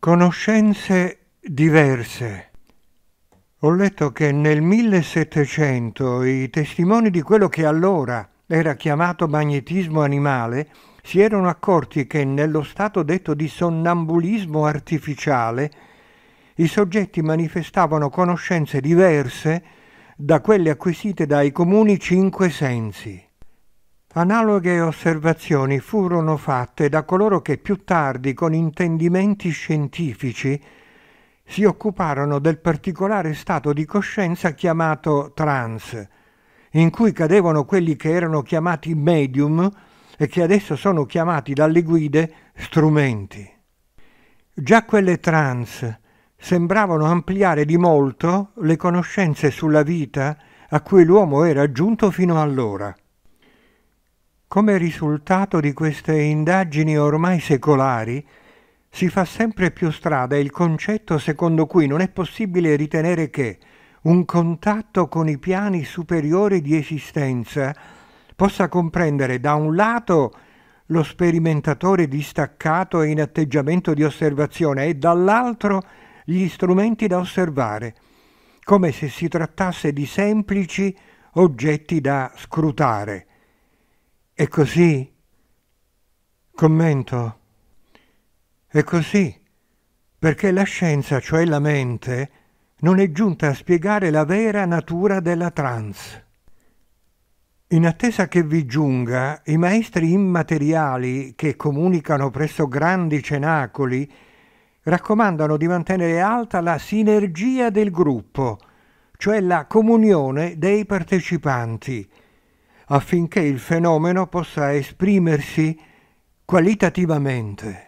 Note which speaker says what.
Speaker 1: Conoscenze diverse. Ho letto che nel 1700 i testimoni di quello che allora era chiamato magnetismo animale si erano accorti che nello stato detto di sonnambulismo artificiale i soggetti manifestavano conoscenze diverse da quelle acquisite dai comuni cinque sensi. Analoghe osservazioni furono fatte da coloro che più tardi, con intendimenti scientifici, si occuparono del particolare stato di coscienza chiamato trans, in cui cadevano quelli che erano chiamati medium e che adesso sono chiamati dalle guide strumenti. Già quelle trans sembravano ampliare di molto le conoscenze sulla vita a cui l'uomo era giunto fino allora. Come risultato di queste indagini ormai secolari, si fa sempre più strada il concetto secondo cui non è possibile ritenere che un contatto con i piani superiori di esistenza possa comprendere da un lato lo sperimentatore distaccato e in atteggiamento di osservazione e dall'altro gli strumenti da osservare, come se si trattasse di semplici oggetti da scrutare. È così? Commento. È così, perché la scienza, cioè la mente, non è giunta a spiegare la vera natura della trance. In attesa che vi giunga, i maestri immateriali che comunicano presso grandi cenacoli raccomandano di mantenere alta la sinergia del gruppo, cioè la comunione dei partecipanti, affinché il fenomeno possa esprimersi qualitativamente.